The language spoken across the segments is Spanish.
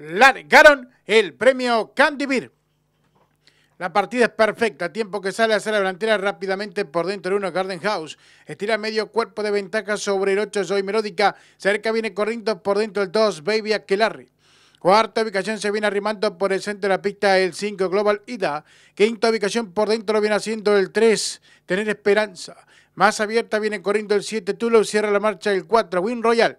largaron el premio Candivir. La partida es perfecta. Tiempo que sale a hacer la delantera rápidamente por dentro del 1, Garden House estira medio cuerpo de ventaja sobre el 8. Soy Melódica. Cerca viene corriendo por dentro el 2. Baby Aquilarri, Cuarta ubicación se viene arrimando por el centro de la pista el 5 Global Ida. Quinta ubicación por dentro lo viene haciendo el 3. Tener esperanza. Más abierta viene corriendo el 7 Tulo. Cierra la marcha el 4 Win Royal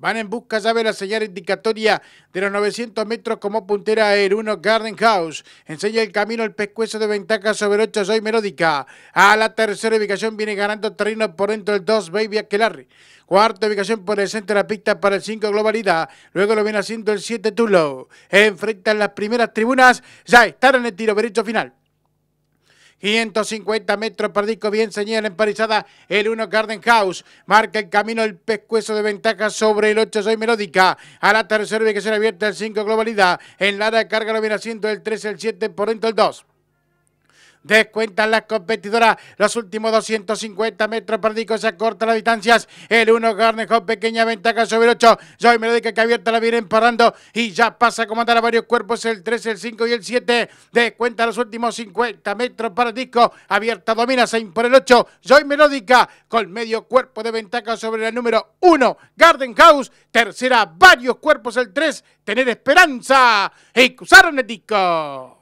van en busca ya de la señal indicatoria de los 900 metros como puntera el 1 Garden House. Enseña el camino el pescuezo de ventaja sobre 8 Soy Melódica. A la tercera ubicación viene ganando terreno por dentro el 2 Baby Aquelarre. Cuarta ubicación por el centro de la pista para el 5 Globalidad. Luego lo viene haciendo el 7 Tulo. Enfrentan las primeras tribunas. Ya están en el tiro derecho final. 550 metros perdico disco bien señal parizada el 1 Garden House. Marca el camino el pescuezo de ventaja sobre el 8 Soy Melódica. A la tercera ubicación abierta el 5 Globalidad. En la de carga lo viene haciendo el 3, el 7 por dentro el 2. Descuentan las competidoras los últimos 250 metros para disco, Se acorta las distancias. El 1 Garnet pequeña ventaja sobre el 8. Joy Melodica que abierta la viene parando y ya pasa a comandar a varios cuerpos el 3, el 5 y el 7. Descuenta los últimos 50 metros para disco. Abierta domina 6 por el 8. Joy Melódica con medio cuerpo de ventaja sobre el número 1. Garden House. Tercera, varios cuerpos el 3. Tener esperanza. Y cruzaron el disco.